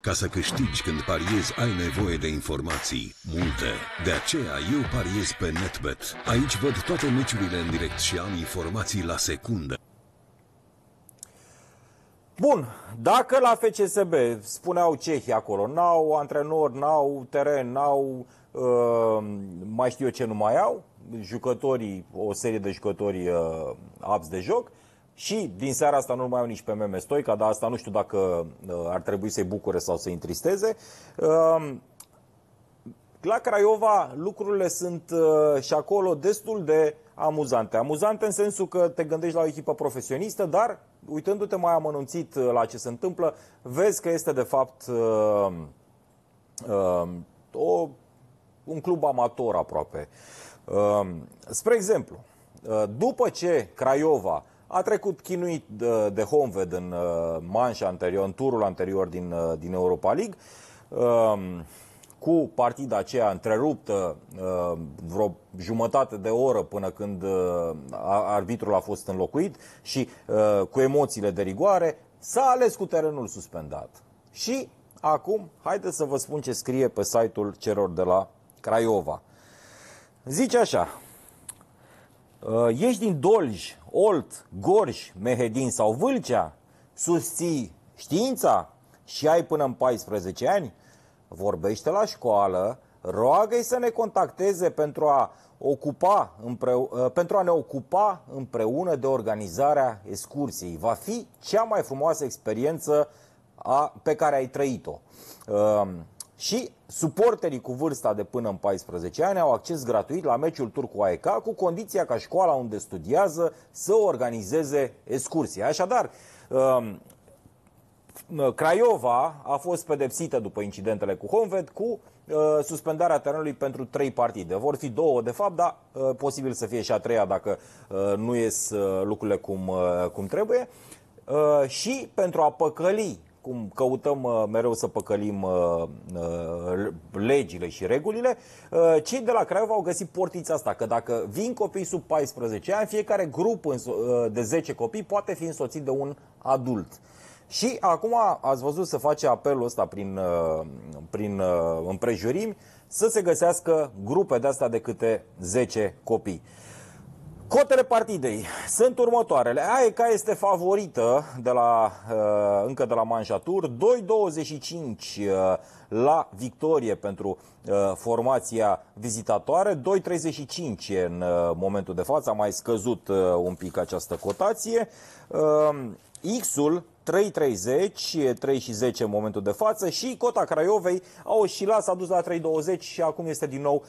Ca să câștigi când pariezi, ai nevoie de informații. Multe. De aceea eu pariez pe NetBet. Aici văd toate meciurile în direct și am informații la secundă. Bun, dacă la FCSB spuneau cehii acolo, n-au antrenor, n-au teren, n-au uh, mai știu eu ce nu mai au, jucătorii, o serie de jucători uh, abs de joc, uh, și din seara asta nu mai au nici pe meme Stoica, dar asta nu știu dacă uh, ar trebui să-i bucure sau să-i întristeze. Uh, la Craiova lucrurile sunt uh, și acolo destul de amuzante. Amuzante în sensul că te gândești la o echipă profesionistă, dar uitându-te mai amănunțit la ce se întâmplă, vezi că este de fapt uh, uh, o, un club amator aproape. Uh, spre exemplu, după ce Craiova a trecut chinuit de, de Honved în uh, manșa anterior, în turul anterior din, uh, din Europa League. Uh, cu partida aceea întreruptă uh, vreo jumătate de oră până când uh, arbitrul a fost înlocuit și uh, cu emoțiile de rigoare, s-a ales cu terenul suspendat. Și acum, haideți să vă spun ce scrie pe site-ul celor de la Craiova. Zice așa, Uh, ești din Dolj, Olt, Gorj, Mehedin sau Vâlcea, susții știința și ai până în 14 ani, vorbește la școală, roagă-i să ne contacteze pentru a, ocupa împreu- uh, pentru a ne ocupa împreună de organizarea excursiei. Va fi cea mai frumoasă experiență a, pe care ai trăit-o. Uh, și suporterii cu vârsta de până în 14 ani au acces gratuit la meciul turcu AEK cu condiția ca școala unde studiază să organizeze excursie. Așadar, um, Craiova a fost pedepsită după incidentele cu Honved cu uh, suspendarea terenului pentru trei partide. Vor fi două, de fapt, dar uh, posibil să fie și a treia dacă uh, nu ies lucrurile cum, cum trebuie. Și pentru a păcăli cum căutăm uh, mereu să păcălim uh, uh, legile și regulile, cei de la Craiova au găsit portița asta, că dacă vin copii sub 14 ani, fiecare grup de 10 copii poate fi însoțit de un adult. Și acum ați văzut să face apelul ăsta prin, prin împrejurimi să se găsească grupe de asta de câte 10 copii. Cotele partidei sunt următoarele. AECA este favorită de la, uh, încă de la manșatur, 2,25 la victorie pentru uh, formația vizitatoare. 2.35 în uh, momentul de față, a mai scăzut uh, un pic această cotație. Uh, X-ul 3.30, 3 și 10 în momentul de față și cota Craiovei a oscilat, s-a dus la 3.20 și acum este din nou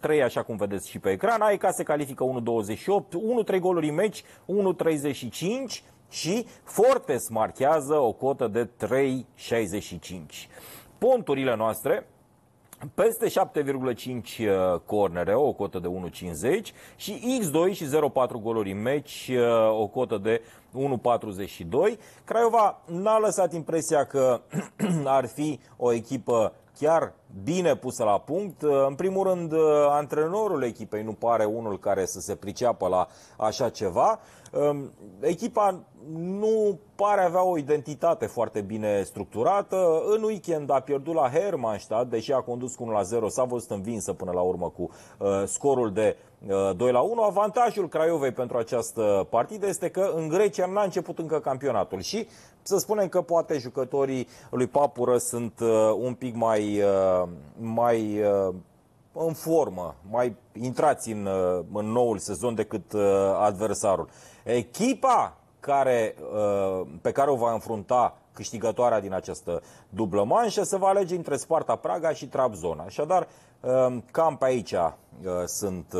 3, așa cum vedeți și pe ecran. Aica se califică 1.28, 1-3 goluri în meci, 1.35, și Fortes marchează o cotă de 3,65. Ponturile noastre peste 7,5 uh, cornere, o cotă de 1,50 și X2 și 0,4 goluri în meci, uh, o cotă de 1,42. Craiova n-a lăsat impresia că ar fi o echipă chiar bine pusă la punct. În primul rând, antrenorul echipei nu pare unul care să se priceapă la așa ceva. Ehm, echipa nu pare avea o identitate foarte bine structurată. În weekend a pierdut la Hermannstadt, deși a condus cu 1-0, s-a văzut învinsă până la urmă cu eh, scorul de 2 eh, 1. Avantajul Craiovei pentru această partidă este că în Grecia n-a început încă campionatul și să spunem că poate jucătorii lui Papură sunt eh, un pic mai mai uh, în formă, mai intrați în, uh, în noul sezon decât uh, adversarul. Echipa care, pe care o va înfrunta câștigătoarea din această dublă manșă se va alege între Sparta Praga și Trabzon. Așadar, cam pe aici sunt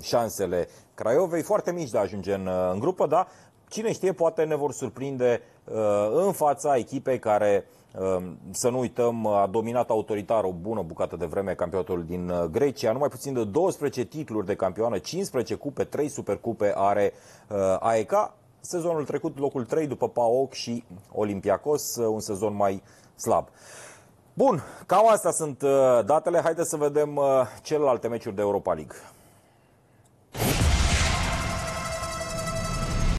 șansele Craiovei, foarte mici de a ajunge în, în grupă, dar Cine știe, poate ne vor surprinde uh, în fața echipei care, uh, să nu uităm, a dominat autoritar o bună bucată de vreme campionatul din uh, Grecia. Numai puțin de 12 titluri de campioană, 15 cupe, 3 supercupe are AEK. Sezonul trecut locul 3 după PAOK și Olympiacos, un sezon mai slab. Bun, cam astea sunt datele. Haideți să vedem celelalte meciuri de Europa League.